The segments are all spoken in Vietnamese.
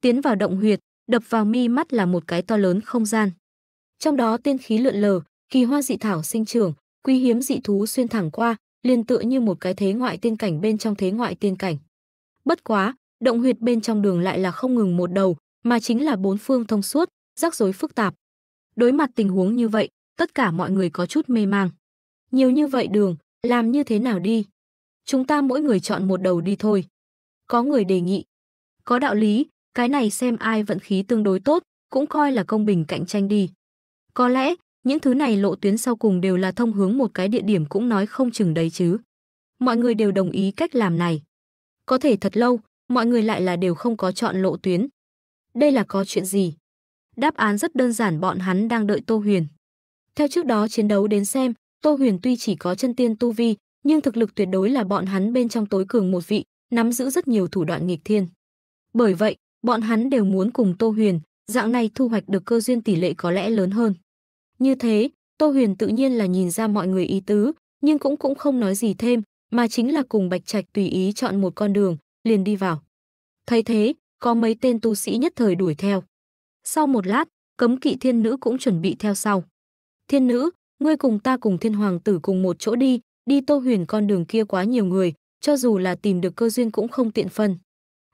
tiến vào động huyệt, đập vào mi mắt là một cái to lớn không gian. Trong đó tiên khí lượn lờ, kỳ hoa dị thảo sinh trưởng, quý hiếm dị thú xuyên thẳng qua, liền tựa như một cái thế ngoại tiên cảnh bên trong thế ngoại tiên cảnh. Bất quá, động huyệt bên trong đường lại là không ngừng một đầu, mà chính là bốn phương thông suốt, rắc rối phức tạp. Đối mặt tình huống như vậy, tất cả mọi người có chút mê mang. Nhiều như vậy đường, làm như thế nào đi? Chúng ta mỗi người chọn một đầu đi thôi. Có người đề nghị. Có đạo lý, cái này xem ai vận khí tương đối tốt, cũng coi là công bình cạnh tranh đi. Có lẽ, những thứ này lộ tuyến sau cùng đều là thông hướng một cái địa điểm cũng nói không chừng đấy chứ. Mọi người đều đồng ý cách làm này. Có thể thật lâu, mọi người lại là đều không có chọn lộ tuyến. Đây là có chuyện gì? Đáp án rất đơn giản bọn hắn đang đợi Tô Huyền. Theo trước đó chiến đấu đến xem, Tô Huyền tuy chỉ có chân tiên tu vi, nhưng thực lực tuyệt đối là bọn hắn bên trong tối cường một vị, nắm giữ rất nhiều thủ đoạn nghịch thiên. Bởi vậy, Bọn hắn đều muốn cùng Tô Huyền, dạng này thu hoạch được cơ duyên tỷ lệ có lẽ lớn hơn. Như thế, Tô Huyền tự nhiên là nhìn ra mọi người ý tứ, nhưng cũng cũng không nói gì thêm, mà chính là cùng Bạch Trạch tùy ý chọn một con đường, liền đi vào. Thấy thế, có mấy tên tu sĩ nhất thời đuổi theo. Sau một lát, cấm kỵ thiên nữ cũng chuẩn bị theo sau. Thiên nữ, ngươi cùng ta cùng thiên hoàng tử cùng một chỗ đi, đi Tô Huyền con đường kia quá nhiều người, cho dù là tìm được cơ duyên cũng không tiện phân.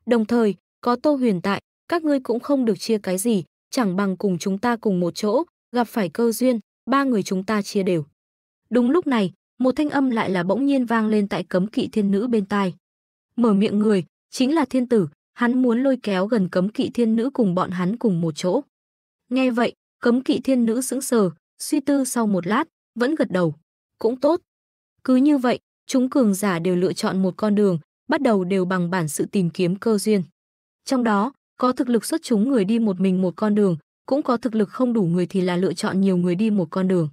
Đồng thời, có Tô Huyền tại, các ngươi cũng không được chia cái gì, chẳng bằng cùng chúng ta cùng một chỗ, gặp phải cơ duyên, ba người chúng ta chia đều. Đúng lúc này, một thanh âm lại là bỗng nhiên vang lên tại cấm kỵ thiên nữ bên tai. Mở miệng người, chính là thiên tử, hắn muốn lôi kéo gần cấm kỵ thiên nữ cùng bọn hắn cùng một chỗ. Nghe vậy, cấm kỵ thiên nữ sững sờ, suy tư sau một lát, vẫn gật đầu. Cũng tốt. Cứ như vậy, chúng cường giả đều lựa chọn một con đường, bắt đầu đều bằng bản sự tìm kiếm cơ duyên. Trong đó, có thực lực xuất chúng người đi một mình một con đường, cũng có thực lực không đủ người thì là lựa chọn nhiều người đi một con đường.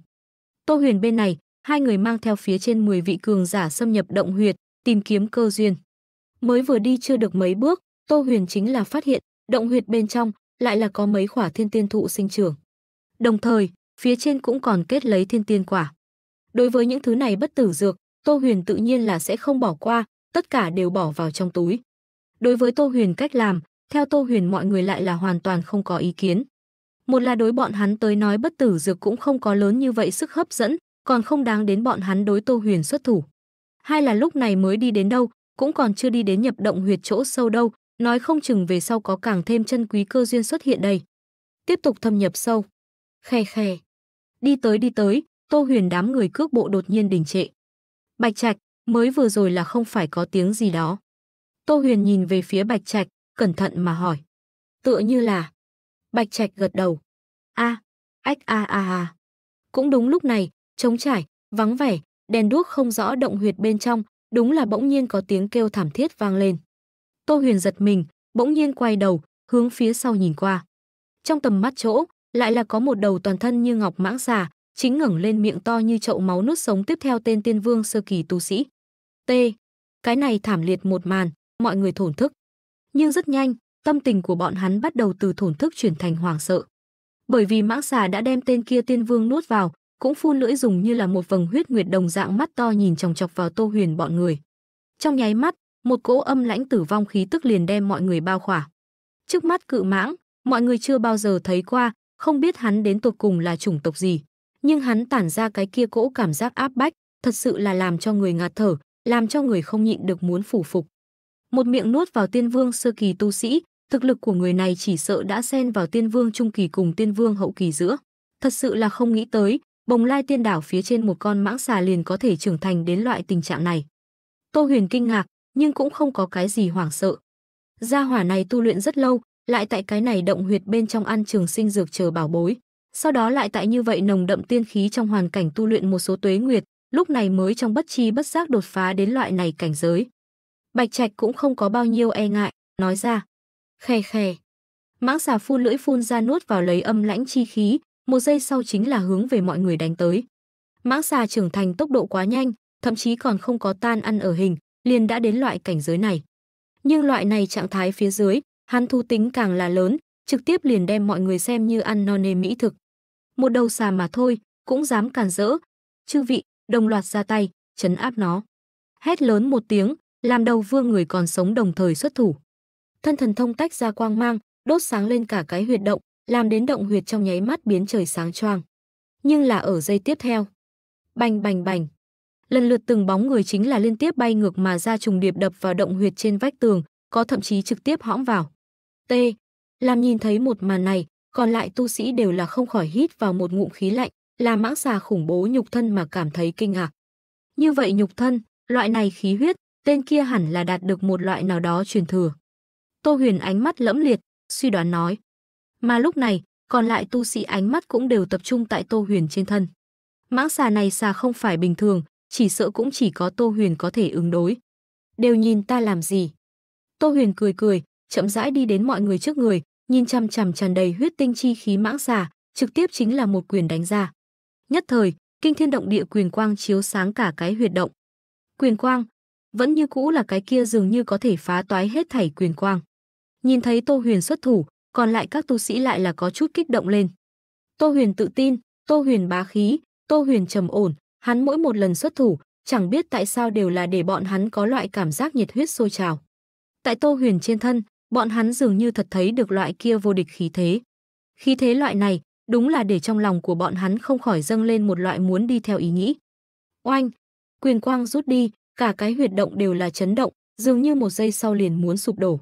Tô Huyền bên này, hai người mang theo phía trên 10 vị cường giả xâm nhập động huyệt, tìm kiếm cơ duyên. Mới vừa đi chưa được mấy bước, Tô Huyền chính là phát hiện, động huyệt bên trong lại là có mấy quả thiên tiên thụ sinh trưởng. Đồng thời, phía trên cũng còn kết lấy thiên tiên quả. Đối với những thứ này bất tử dược, Tô Huyền tự nhiên là sẽ không bỏ qua, tất cả đều bỏ vào trong túi. Đối với Tô Huyền cách làm, theo Tô Huyền mọi người lại là hoàn toàn không có ý kiến. Một là đối bọn hắn tới nói bất tử dược cũng không có lớn như vậy sức hấp dẫn, còn không đáng đến bọn hắn đối Tô Huyền xuất thủ. Hai là lúc này mới đi đến đâu, cũng còn chưa đi đến nhập động huyệt chỗ sâu đâu, nói không chừng về sau có càng thêm chân quý cơ duyên xuất hiện đây. Tiếp tục thâm nhập sâu. Khe khe. Đi tới đi tới, Tô Huyền đám người cước bộ đột nhiên đình trệ. Bạch Trạch, mới vừa rồi là không phải có tiếng gì đó. Tô Huyền nhìn về phía Bạch Trạch, cẩn thận mà hỏi. Tựa như là... Bạch Trạch gật đầu. A, ách a a a. Cũng đúng lúc này, trống trải, vắng vẻ, đèn đuốc không rõ động huyệt bên trong, đúng là bỗng nhiên có tiếng kêu thảm thiết vang lên. Tô Huyền giật mình, bỗng nhiên quay đầu, hướng phía sau nhìn qua. Trong tầm mắt chỗ, lại là có một đầu toàn thân như ngọc mãng xà, chính ngẩng lên miệng to như chậu máu nuốt sống tiếp theo tên tiên vương sơ kỳ tu sĩ. T. Cái này thảm liệt một màn, mọi người thổn thức. Nhưng rất nhanh, tâm tình của bọn hắn bắt đầu từ thổn thức chuyển thành hoảng sợ. Bởi vì mãng xà đã đem tên kia tiên vương nuốt vào, cũng phun lưỡi dùng như là một vầng huyết nguyệt đồng dạng mắt to nhìn chòng chọc vào Tô Huyền bọn người. Trong nháy mắt, một cỗ âm lãnh tử vong khí tức liền đem mọi người bao khỏa. Trước mắt cự mãng, mọi người chưa bao giờ thấy qua, không biết hắn đến tột cùng là chủng tộc gì, nhưng hắn tản ra cái kia cỗ cảm giác áp bách, thật sự là làm cho người ngạt thở, làm cho người không nhịn được muốn phủ phục một miệng nuốt vào tiên vương sơ kỳ tu sĩ, thực lực của người này chỉ sợ đã xen vào tiên vương trung kỳ cùng tiên vương hậu kỳ giữa. Thật sự là không nghĩ tới, bồng lai tiên đảo phía trên một con mãng xà liền có thể trưởng thành đến loại tình trạng này. Tô Huyền kinh ngạc, nhưng cũng không có cái gì hoảng sợ. Gia hỏa này tu luyện rất lâu, lại tại cái này động huyệt bên trong ăn trường sinh dược chờ bảo bối. Sau đó lại tại như vậy nồng đậm tiên khí trong hoàn cảnh tu luyện một số tuế nguyệt, lúc này mới trong bất chi bất giác đột phá đến loại này cảnh giới. Bạch Trạch cũng không có bao nhiêu e ngại, nói ra. Khè khè. Mãng xà phun lưỡi phun ra nuốt vào lấy âm lãnh chi khí, một giây sau chính là hướng về mọi người đánh tới. Mãng xà trưởng thành tốc độ quá nhanh, thậm chí còn không có tan ăn ở hình, liền đã đến loại cảnh giới này. Nhưng loại này trạng thái phía dưới, hắn thu tính càng là lớn, trực tiếp liền đem mọi người xem như ăn no nê mỹ thực. Một đầu xà mà thôi, cũng dám càn rỡ. Chư vị, đồng loạt ra tay, chấn áp nó. Hét lớn một tiếng, làm đầu vương người còn sống đồng thời xuất thủ. Thân thần thông tách ra quang mang, đốt sáng lên cả cái huyệt động, làm đến động huyệt trong nháy mắt biến trời sáng choang. Nhưng là ở giây tiếp theo. Bành bành bành. Lần lượt từng bóng người chính là liên tiếp bay ngược mà ra trùng điệp đập vào động huyệt trên vách tường, có thậm chí trực tiếp hõm vào. T. Làm nhìn thấy một màn này, còn lại tu sĩ đều là không khỏi hít vào một ngụm khí lạnh, là mãng xà khủng bố nhục thân mà cảm thấy kinh ngạc. Như vậy nhục thân, loại này khí huyết, tên kia hẳn là đạt được một loại nào đó truyền thừa. Tô Huyền ánh mắt lẫm liệt, suy đoán nói. Mà lúc này, còn lại tu sĩ ánh mắt cũng đều tập trung tại Tô Huyền trên thân. Mãng xà này xà không phải bình thường, chỉ sợ cũng chỉ có Tô Huyền có thể ứng đối. Đều nhìn ta làm gì? Tô Huyền cười cười, chậm rãi đi đến mọi người trước người, nhìn chằm chằm tràn đầy huyết tinh chi khí mãng xà, trực tiếp chính là một quyền đánh ra. Nhất thời, kinh thiên động địa quyền quang chiếu sáng cả cái huyệt động. Quyền quang, vẫn như cũ là cái kia dường như có thể phá toái hết thảy quyền quang. Nhìn thấy Tô Huyền xuất thủ, còn lại các tu sĩ lại là có chút kích động lên. Tô Huyền tự tin, Tô Huyền bá khí, Tô Huyền trầm ổn, hắn mỗi một lần xuất thủ, chẳng biết tại sao đều là để bọn hắn có loại cảm giác nhiệt huyết sôi trào. Tại Tô Huyền trên thân, bọn hắn dường như thật thấy được loại kia vô địch khí thế. Khí thế loại này, đúng là để trong lòng của bọn hắn không khỏi dâng lên một loại muốn đi theo ý nghĩ. Oanh, quyền quang rút đi, cả cái huyệt động đều là chấn động, dường như một giây sau liền muốn sụp đổ.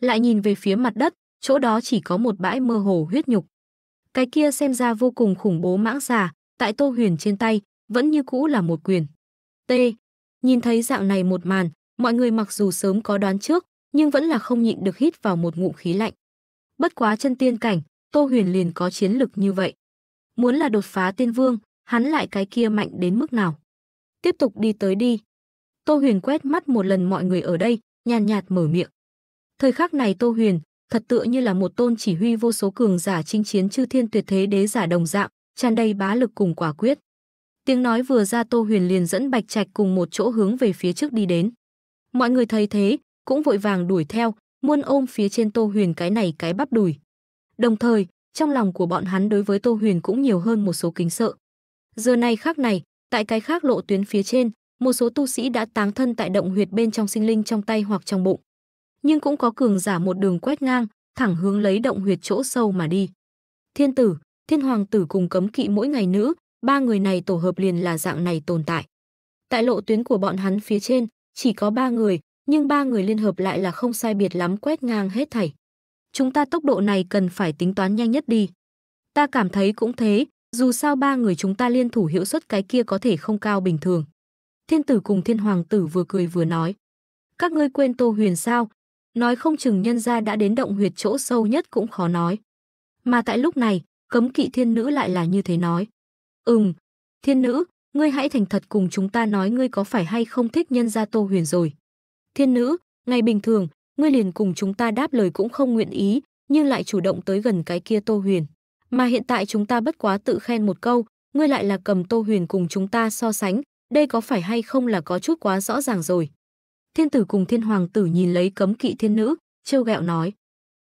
Lại nhìn về phía mặt đất, chỗ đó chỉ có một bãi mơ hồ huyết nhục. Cái kia xem ra vô cùng khủng bố mãng xà, tại Tô Huyền trên tay, vẫn như cũ là một quyền. T. Nhìn thấy dạng này một màn, mọi người mặc dù sớm có đoán trước, nhưng vẫn là không nhịn được hít vào một ngụm khí lạnh. Bất quá chân tiên cảnh, Tô Huyền liền có chiến lực như vậy. Muốn là đột phá tiên vương, hắn lại cái kia mạnh đến mức nào. Tiếp tục đi tới đi, Tô Huyền quét mắt một lần mọi người ở đây, nhàn nhạt, mở miệng. Thời khắc này Tô Huyền, thật tựa như là một tôn chỉ huy vô số cường giả chinh chiến chư thiên tuyệt thế đế giả đồng dạng, tràn đầy bá lực cùng quả quyết. Tiếng nói vừa ra Tô Huyền liền dẫn Bạch Trạch cùng một chỗ hướng về phía trước đi đến. Mọi người thấy thế, cũng vội vàng đuổi theo, muôn ôm phía trên Tô Huyền cái này cái bắp đùi. Đồng thời, trong lòng của bọn hắn đối với Tô Huyền cũng nhiều hơn một số kính sợ. Giờ này khác này, tại cái khác lộ tuyến phía trên, một số tu sĩ đã táng thân tại động huyệt bên trong sinh linh trong tay hoặc trong bụng. Nhưng cũng có cường giả một đường quét ngang, thẳng hướng lấy động huyệt chỗ sâu mà đi. Thiên tử, thiên hoàng tử cùng cấm kỵ mỗi ngày nữ, ba người này tổ hợp liền là dạng này tồn tại. Tại lộ tuyến của bọn hắn phía trên, chỉ có ba người, nhưng ba người liên hợp lại là không sai biệt lắm quét ngang hết thảy. Chúng ta tốc độ này cần phải tính toán nhanh nhất đi. Ta cảm thấy cũng thế, dù sao ba người chúng ta liên thủ hiệu suất cái kia có thể không cao bình thường thiên tử cùng thiên hoàng tử vừa cười vừa nói. Các ngươi quên Tô Huyền sao? Nói không chừng nhân gia đã đến động huyệt chỗ sâu nhất cũng khó nói. Mà tại lúc này, cấm kỵ thiên nữ lại là như thế nói. Ừm, thiên nữ, ngươi hãy thành thật cùng chúng ta nói ngươi có phải hay không thích nhân gia Tô Huyền rồi. Thiên nữ, ngày bình thường, ngươi liền cùng chúng ta đáp lời cũng không nguyện ý, nhưng lại chủ động tới gần cái kia Tô Huyền. Mà hiện tại chúng ta bất quá tự khen một câu, ngươi lại là cầm Tô Huyền cùng chúng ta so sánh, đây có phải hay không là có chút quá rõ ràng rồi. Thiên tử cùng thiên hoàng tử nhìn lấy cấm kỵ thiên nữ, trêu gẹo nói.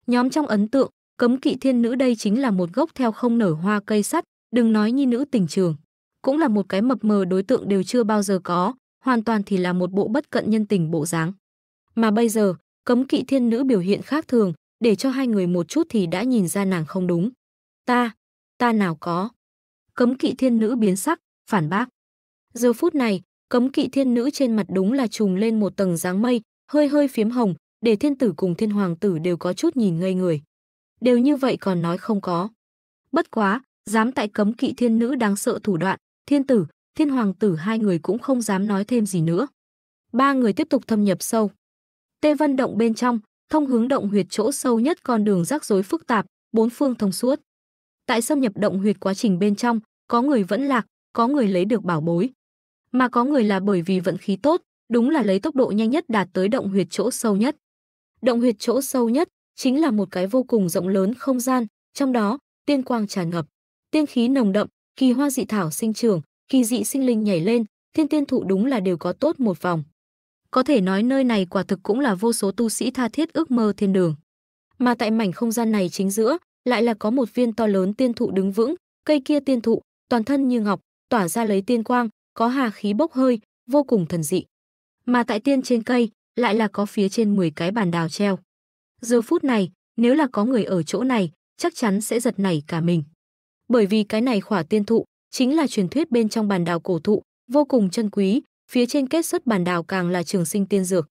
Nhóm trong ấn tượng, cấm kỵ thiên nữ đây chính là một gốc theo không nở hoa cây sắt, đừng nói như nữ tình trường. Cũng là một cái mập mờ đối tượng đều chưa bao giờ có, hoàn toàn thì là một bộ bất cận nhân tình bộ dáng. Mà bây giờ, cấm kỵ thiên nữ biểu hiện khác thường, để cho hai người một chút thì đã nhìn ra nàng không đúng. Ta, ta nào có. Cấm kỵ thiên nữ biến sắc, phản bác. Giờ phút này, cấm kỵ thiên nữ trên mặt đúng là trùm lên một tầng dáng mây, hơi hơi phiếm hồng, để thiên tử cùng thiên hoàng tử đều có chút nhìn ngây người. Đều như vậy còn nói không có. Bất quá, dám tại cấm kỵ thiên nữ đáng sợ thủ đoạn, thiên tử, thiên hoàng tử hai người cũng không dám nói thêm gì nữa. Ba người tiếp tục thâm nhập sâu. Tê Vân động bên trong, thông hướng động huyệt chỗ sâu nhất con đường rắc rối phức tạp, bốn phương thông suốt. Tại xâm nhập động huyệt quá trình bên trong, có người vẫn lạc, có người lấy được bảo bối, mà có người là bởi vì vận khí tốt, đúng là lấy tốc độ nhanh nhất đạt tới động huyệt chỗ sâu nhất. Động huyệt chỗ sâu nhất chính là một cái vô cùng rộng lớn không gian, trong đó tiên quang tràn ngập, tiên khí nồng đậm, kỳ hoa dị thảo sinh trưởng, kỳ dị sinh linh nhảy lên, thiên tiên thụ đúng là đều có tốt một vòng. Có thể nói nơi này quả thực cũng là vô số tu sĩ tha thiết ước mơ thiên đường. Mà tại mảnh không gian này chính giữa, lại là có một viên to lớn tiên thụ đứng vững, cây kia tiên thụ, toàn thân như ngọc, tỏa ra lấy tiên quang, có hà khí bốc hơi, vô cùng thần dị. Mà tại tiên trên cây, lại là có phía trên 10 cái bàn đào treo. Giờ phút này, nếu là có người ở chỗ này, chắc chắn sẽ giật nảy cả mình. Bởi vì cái này khỏa tiên thụ, chính là truyền thuyết bên trong bàn đào cổ thụ, vô cùng chân quý, phía trên kết xuất bàn đào càng là trường sinh tiên dược.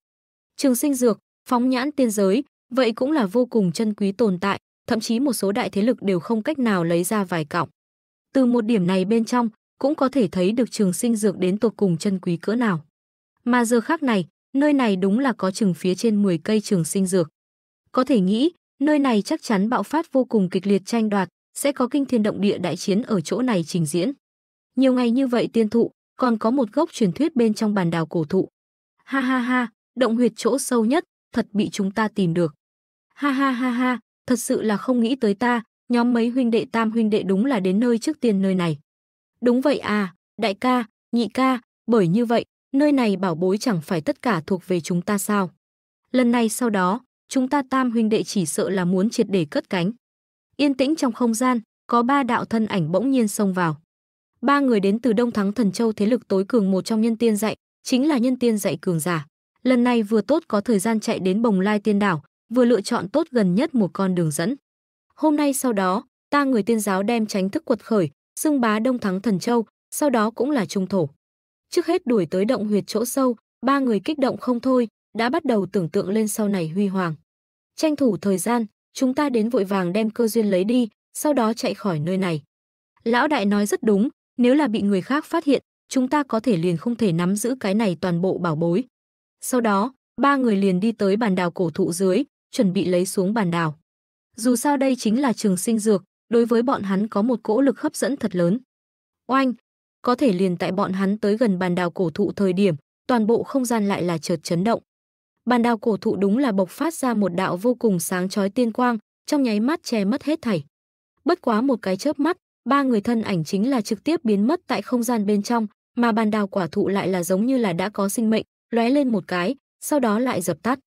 Trường sinh dược, phóng nhãn tiên giới, vậy cũng là vô cùng chân quý tồn tại, thậm chí một số đại thế lực đều không cách nào lấy ra vài cọng. Từ một điểm này bên trong, cũng có thể thấy được trường sinh dược đến tột cùng chân quý cỡ nào. Mà giờ khác này, nơi này đúng là có chừng phía trên 10 cây trường sinh dược. Có thể nghĩ, nơi này chắc chắn bạo phát vô cùng kịch liệt tranh đoạt, sẽ có kinh thiên động địa đại chiến ở chỗ này trình diễn. Nhiều ngày như vậy tiên thụ, còn có một gốc truyền thuyết bên trong bàn đào cổ thụ. Ha ha ha, động huyệt chỗ sâu nhất, thật bị chúng ta tìm được. Ha ha ha ha, thật sự là không nghĩ tới ta, nhóm mấy huynh đệ tam huynh đệ đúng là đến nơi trước tiên nơi này. Đúng vậy à, đại ca, nhị ca, bởi như vậy, nơi này bảo bối chẳng phải tất cả thuộc về chúng ta sao. Lần này sau đó, chúng ta tam huynh đệ chỉ sợ là muốn triệt để cất cánh. Yên tĩnh trong không gian, có ba đạo thân ảnh bỗng nhiên xông vào. Ba người đến từ Đông Thắng Thần Châu thế lực tối cường một trong nhân tiên dạy, chính là nhân tiên dạy cường giả. Lần này vừa tốt có thời gian chạy đến Bồng Lai Tiên Đảo, vừa lựa chọn tốt gần nhất một con đường dẫn. Hôm nay sau đó, ta người tiên giáo đem tránh thức quật khởi, xưng bá đông thắng thần châu, sau đó cũng là trung thổ. Trước hết đuổi tới động huyệt chỗ sâu, ba người kích động không thôi, đã bắt đầu tưởng tượng lên sau này huy hoàng. Tranh thủ thời gian, chúng ta đến vội vàng đem cơ duyên lấy đi, sau đó chạy khỏi nơi này. Lão đại nói rất đúng, nếu là bị người khác phát hiện, chúng ta có thể liền không thể nắm giữ cái này toàn bộ bảo bối. Sau đó, ba người liền đi tới bàn đào cổ thụ dưới, chuẩn bị lấy xuống bàn đào. Dù sao đây chính là trường sinh dược, đối với bọn hắn có một cỗ lực hấp dẫn thật lớn. Oanh, có thể liền tại bọn hắn tới gần bàn đào cổ thụ thời điểm, toàn bộ không gian lại là chợt chấn động. Bàn đào cổ thụ đúng là bộc phát ra một đạo vô cùng sáng chói tiên quang, trong nháy mắt che mất hết thảy. Bất quá một cái chớp mắt, ba người thân ảnh chính là trực tiếp biến mất tại không gian bên trong, mà bàn đào quả thụ lại là giống như là đã có sinh mệnh, lóe lên một cái, sau đó lại dập tắt.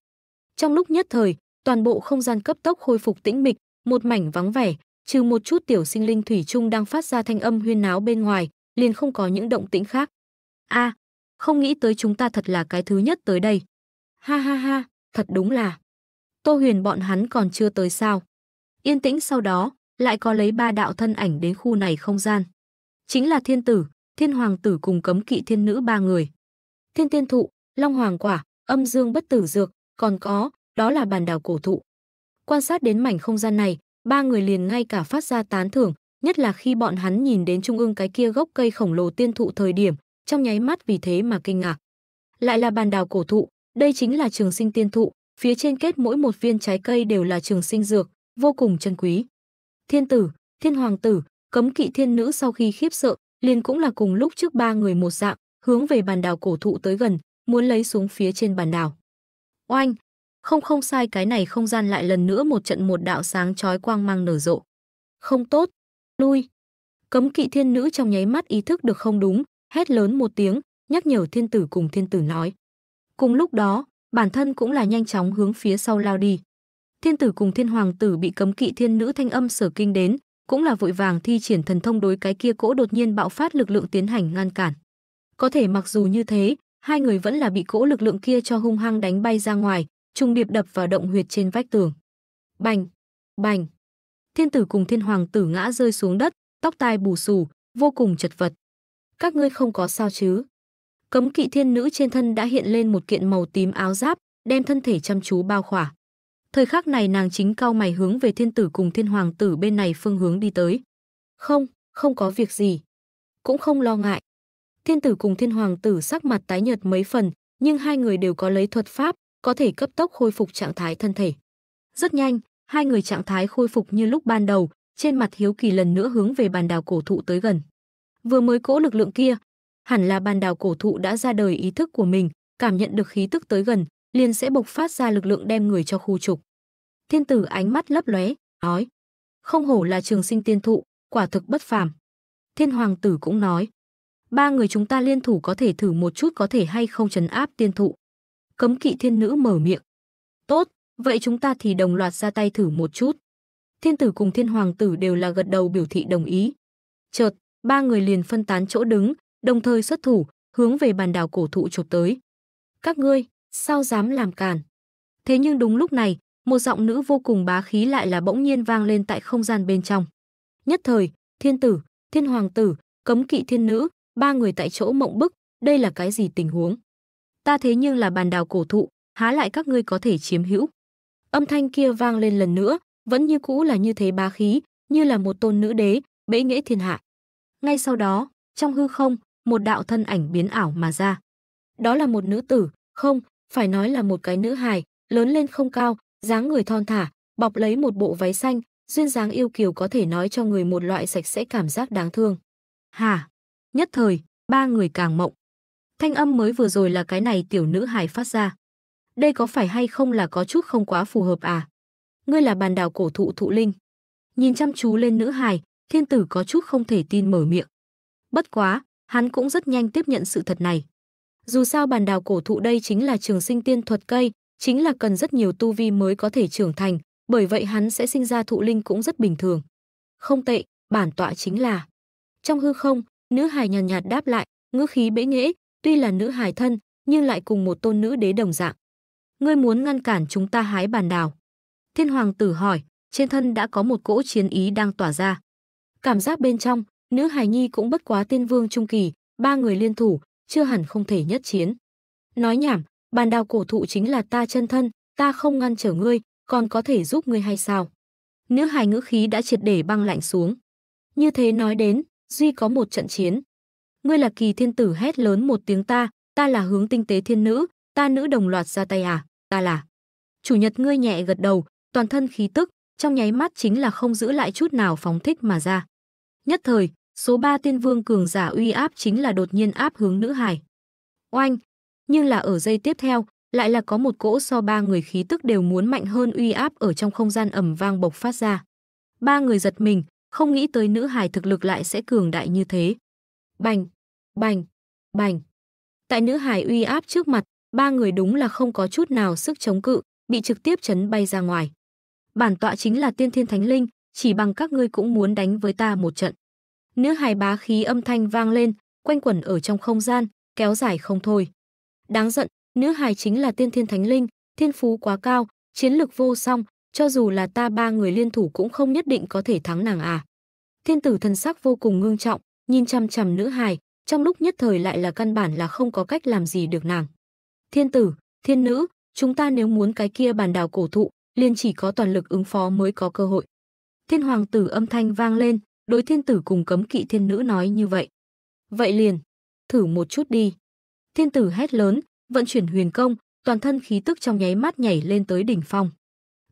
Trong lúc nhất thời, toàn bộ không gian cấp tốc khôi phục tĩnh mịch, một mảnh vắng vẻ, trừ một chút tiểu sinh linh thủy chung đang phát ra thanh âm huyên náo bên ngoài, liền không có những động tĩnh khác. A, à, không nghĩ tới chúng ta thật là cái thứ nhất tới đây. Ha ha ha, thật đúng là. Tô Huyền bọn hắn còn chưa tới sao? Yên tĩnh sau đó, lại có lấy ba đạo thân ảnh đến khu này không gian. Chính là thiên tử, thiên hoàng tử cùng cấm kỵ thiên nữ ba người. Thiên tiên thụ, long hoàng quả, âm dương bất tử dược, còn có, đó là bàn đào cổ thụ. Quan sát đến mảnh không gian này, ba người liền ngay cả phát ra tán thưởng, nhất là khi bọn hắn nhìn đến trung ương cái kia gốc cây khổng lồ tiên thụ thời điểm, trong nháy mắt vì thế mà kinh ngạc. Lại là bàn đào cổ thụ, đây chính là trường sinh tiên thụ, phía trên kết mỗi một viên trái cây đều là trường sinh dược, vô cùng chân quý. Thiên tử, thiên hoàng tử, cấm kỵ thiên nữ sau khi khiếp sợ, liền cũng là cùng lúc trước ba người một dạng, hướng về bàn đào cổ thụ tới gần, muốn lấy xuống phía trên bàn đào. Oanh, không không sai cái này không gian lại lần nữa một trận một đạo sáng chói quang mang nở rộ. Không tốt, lui. Cấm kỵ thiên nữ trong nháy mắt ý thức được không đúng, hét lớn một tiếng, nhắc nhở thiên tử cùng thiên tử nói. Cùng lúc đó, bản thân cũng là nhanh chóng hướng phía sau lao đi. Thiên tử cùng thiên hoàng tử bị cấm kỵ thiên nữ thanh âm sở kinh đến, cũng là vội vàng thi triển thần thông đối cái kia cỗ đột nhiên bạo phát lực lượng tiến hành ngăn cản. Có thể mặc dù như thế, hai người vẫn là bị cỗ lực lượng kia cho hung hăng đánh bay ra ngoài, trùng điệp đập vào động huyệt trên vách tường. Bành, bành. Thiên tử cùng thiên hoàng tử ngã rơi xuống đất, tóc tai bù xù, vô cùng chật vật. Các ngươi không có sao chứ? Cấm kỵ thiên nữ trên thân đã hiện lên một kiện màu tím áo giáp, đem thân thể chăm chú bao khỏa. Thời khắc này nàng chính cao mày hướng về thiên tử cùng thiên hoàng tử bên này phương hướng đi tới. Không, không có việc gì. Cũng không lo ngại. Thiên tử cùng thiên hoàng tử sắc mặt tái nhợt mấy phần, nhưng hai người đều có lấy thuật pháp, có thể cấp tốc khôi phục trạng thái thân thể. Rất nhanh, hai người trạng thái khôi phục như lúc ban đầu, trên mặt Hiếu Kỳ lần nữa hướng về bàn đào cổ thụ tới gần. Vừa mới cỗ lực lượng kia, hẳn là bàn đào cổ thụ đã ra đời ý thức của mình, cảm nhận được khí tức tới gần, liền sẽ bộc phát ra lực lượng đem người cho khu trục. Thiên tử ánh mắt lấp lóe, nói: "Không hổ là trường sinh tiên thụ, quả thực bất phàm." Thiên hoàng tử cũng nói: "Ba người chúng ta liên thủ có thể thử một chút có thể hay không trấn áp tiên thụ." cấm kỵ thiên nữ mở miệng. Tốt, vậy chúng ta thì đồng loạt ra tay thử một chút. Thiên tử cùng thiên hoàng tử đều là gật đầu biểu thị đồng ý. Chợt, ba người liền phân tán chỗ đứng, đồng thời xuất thủ, hướng về bàn đảo cổ thụ chụp tới. Các ngươi, sao dám làm càn? Thế nhưng đúng lúc này, một giọng nữ vô cùng bá khí lại là bỗng nhiên vang lên tại không gian bên trong. Nhất thời, thiên tử, thiên hoàng tử, cấm kỵ thiên nữ, ba người tại chỗ mộng bức, đây là cái gì tình huống? ta thế nhưng là bàn đào cổ thụ, há lại các ngươi có thể chiếm hữu. Âm thanh kia vang lên lần nữa, vẫn như cũ là như thế bá khí, như là một tôn nữ đế, bệ nghĩa thiên hạ. Ngay sau đó, trong hư không, một đạo thân ảnh biến ảo mà ra. Đó là một nữ tử, không, phải nói là một cái nữ hài, lớn lên không cao, dáng người thon thả, bọc lấy một bộ váy xanh, duyên dáng yêu kiều có thể nói cho người một loại sạch sẽ cảm giác đáng thương. Hà, Nhất thời, ba người càng mộng. Thanh âm mới vừa rồi là cái này tiểu nữ hài phát ra. Đây có phải hay không là có chút không quá phù hợp à? Ngươi là bàn đào cổ thụ thụ linh. Nhìn chăm chú lên nữ hài, thiên tử có chút không thể tin mở miệng. Bất quá, hắn cũng rất nhanh tiếp nhận sự thật này. Dù sao bàn đào cổ thụ đây chính là trường sinh tiên thuật cây, chính là cần rất nhiều tu vi mới có thể trưởng thành, bởi vậy hắn sẽ sinh ra thụ linh cũng rất bình thường. Không tệ, bản tọa chính là. Trong hư không, nữ hài nhàn nhạt, nhạt đáp lại, ngữ khí bẽ nghễ, tuy là nữ hài thân, nhưng lại cùng một tôn nữ đế đồng dạng. Ngươi muốn ngăn cản chúng ta hái bàn đào. Thiên hoàng tử hỏi, trên thân đã có một cỗ chiến ý đang tỏa ra. Cảm giác bên trong, nữ hài nhi cũng bất quá tiên vương trung kỳ, ba người liên thủ, chưa hẳn không thể nhất chiến. Nói nhảm, bàn đào cổ thụ chính là ta chân thân, ta không ngăn trở ngươi, còn có thể giúp ngươi hay sao? Nữ hài ngữ khí đã triệt để băng lạnh xuống. Như thế nói đến, duy có một trận chiến, ngươi là kỳ thiên tử hét lớn một tiếng ta, ta là hướng tinh tế thiên nữ, ta nữ đồng loạt ra tay à, ta là. Chủ nhật ngươi nhẹ gật đầu, toàn thân khí tức, trong nháy mắt chính là không giữ lại chút nào phóng thích mà ra. Nhất thời, số ba tiên vương cường giả uy áp chính là đột nhiên áp hướng nữ hải. Oanh! Nhưng là ở giây tiếp theo, lại là có một cỗ so ba người khí tức đều muốn mạnh hơn uy áp ở trong không gian ẩm vang bộc phát ra. Ba người giật mình, không nghĩ tới nữ hải thực lực lại sẽ cường đại như thế. Bành! bành, bành. Tại nữ hải uy áp trước mặt, ba người đúng là không có chút nào sức chống cự, bị trực tiếp chấn bay ra ngoài. Bản tọa chính là tiên thiên thánh linh, chỉ bằng các ngươi cũng muốn đánh với ta một trận. Nữ hài bá khí âm thanh vang lên, quanh quẩn ở trong không gian, kéo dài không thôi. Đáng giận, nữ hài chính là tiên thiên thánh linh, thiên phú quá cao, chiến lực vô song, cho dù là ta ba người liên thủ cũng không nhất định có thể thắng nàng à. Thiên tử thần sắc vô cùng ngương trọng, nhìn chăm chằm nữ hài, trong lúc nhất thời lại là căn bản là không có cách làm gì được nàng. Thiên tử, thiên nữ, chúng ta nếu muốn cái kia bàn đào cổ thụ, liền chỉ có toàn lực ứng phó mới có cơ hội. Thiên hoàng tử âm thanh vang lên, đối thiên tử cùng cấm kỵ thiên nữ nói như vậy. Vậy liền, thử một chút đi. Thiên tử hét lớn, vận chuyển huyền công, toàn thân khí tức trong nháy mắt nhảy lên tới đỉnh phong.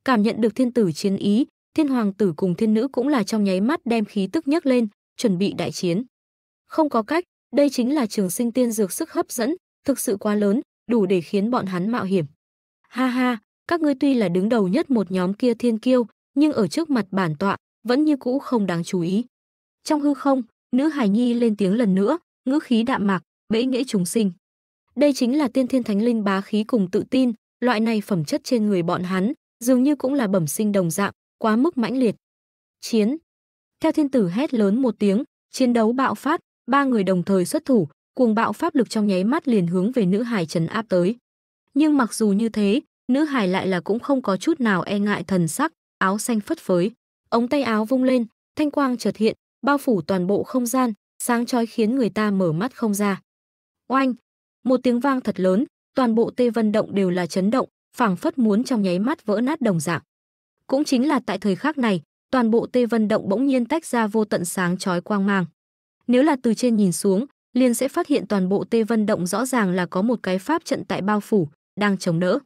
Cảm nhận được thiên tử chiến ý, thiên hoàng tử cùng thiên nữ cũng là trong nháy mắt đem khí tức nhấc lên, chuẩn bị đại chiến. Không có cách, đây chính là trường sinh tiên dược sức hấp dẫn, thực sự quá lớn, đủ để khiến bọn hắn mạo hiểm. Ha ha, các ngươi tuy là đứng đầu nhất một nhóm kia thiên kiêu, nhưng ở trước mặt bản tọa, vẫn như cũ không đáng chú ý. Trong hư không, nữ hài nhi lên tiếng lần nữa, ngữ khí đạm mạc, bễ nghĩa chúng sinh. Đây chính là tiên thiên thánh linh bá khí cùng tự tin, loại này phẩm chất trên người bọn hắn, dường như cũng là bẩm sinh đồng dạng, quá mức mãnh liệt. Chiến. Theo thiên tử hét lớn một tiếng, chiến đấu bạo phát, ba người đồng thời xuất thủ, cuồng bạo pháp lực trong nháy mắt liền hướng về nữ hải trấn áp tới. Nhưng mặc dù như thế, nữ hải lại là cũng không có chút nào e ngại thần sắc, áo xanh phất phới, ống tay áo vung lên, thanh quang chợt hiện, bao phủ toàn bộ không gian, sáng chói khiến người ta mở mắt không ra. Oanh! Một tiếng vang thật lớn, toàn bộ Tê Vân động đều là chấn động, phảng phất muốn trong nháy mắt vỡ nát đồng dạng. Cũng chính là tại thời khắc này, toàn bộ Tê Vân động bỗng nhiên tách ra vô tận sáng chói quang mang. Nếu là từ trên nhìn xuống, liền sẽ phát hiện toàn bộ Tê Vân Động rõ ràng là có một cái pháp trận tại bao phủ, đang chống đỡ.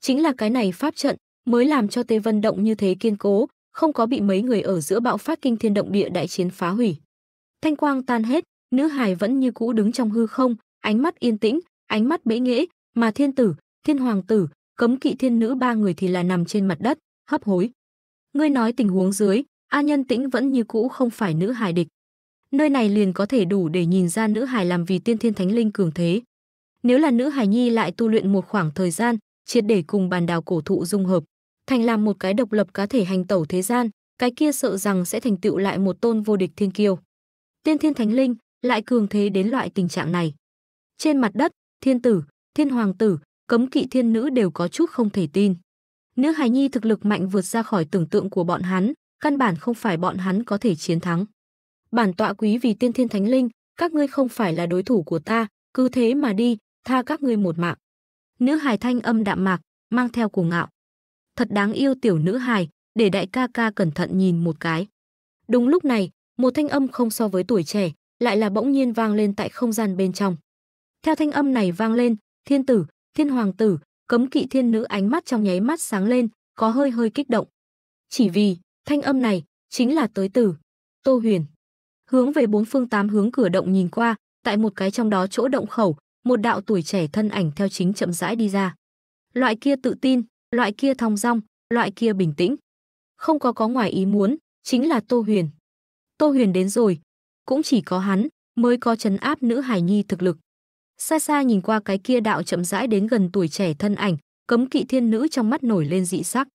Chính là cái này pháp trận mới làm cho Tê Vân Động như thế kiên cố, không có bị mấy người ở giữa bạo phát kinh thiên động địa đại chiến phá hủy. Thanh quang tan hết, nữ hài vẫn như cũ đứng trong hư không, ánh mắt yên tĩnh, ánh mắt bẽ nghĩa mà thiên tử, thiên hoàng tử, cấm kỵ thiên nữ ba người thì là nằm trên mặt đất, hấp hối. Ngươi nói tình huống dưới, A Nhân Tĩnh vẫn như cũ không phải nữ hài địch nơi này liền có thể đủ để nhìn ra nữ hài làm vì tiên thiên thánh linh cường thế. Nếu là nữ hài nhi lại tu luyện một khoảng thời gian, triệt để cùng bàn đào cổ thụ dung hợp, thành làm một cái độc lập cá thể hành tẩu thế gian, cái kia sợ rằng sẽ thành tựu lại một tôn vô địch thiên kiêu. Tiên thiên thánh linh lại cường thế đến loại tình trạng này. Trên mặt đất, thiên tử, thiên hoàng tử, cấm kỵ thiên nữ đều có chút không thể tin. Nữ hài nhi thực lực mạnh vượt ra khỏi tưởng tượng của bọn hắn, căn bản không phải bọn hắn có thể chiến thắng bản tọa quý vì tiên thiên thánh linh, các ngươi không phải là đối thủ của ta, cứ thế mà đi, tha các ngươi một mạng. Nữ hài thanh âm đạm mạc, mang theo cuồng ngạo. Thật đáng yêu tiểu nữ hài, để đại ca ca cẩn thận nhìn một cái. Đúng lúc này, một thanh âm không so với tuổi trẻ, lại là bỗng nhiên vang lên tại không gian bên trong. Theo thanh âm này vang lên, thiên tử, thiên hoàng tử, cấm kỵ thiên nữ ánh mắt trong nháy mắt sáng lên, có hơi hơi kích động. Chỉ vì, thanh âm này, chính là tới từ Tô Huyền hướng về bốn phương tám hướng cửa động nhìn qua, tại một cái trong đó chỗ động khẩu, một đạo tuổi trẻ thân ảnh theo chính chậm rãi đi ra. Loại kia tự tin, loại kia thong dong, loại kia bình tĩnh. Không có có ngoài ý muốn, chính là Tô Huyền. Tô Huyền đến rồi, cũng chỉ có hắn mới có chấn áp nữ hài nhi thực lực. Xa xa nhìn qua cái kia đạo chậm rãi đến gần tuổi trẻ thân ảnh, cấm kỵ thiên nữ trong mắt nổi lên dị sắc.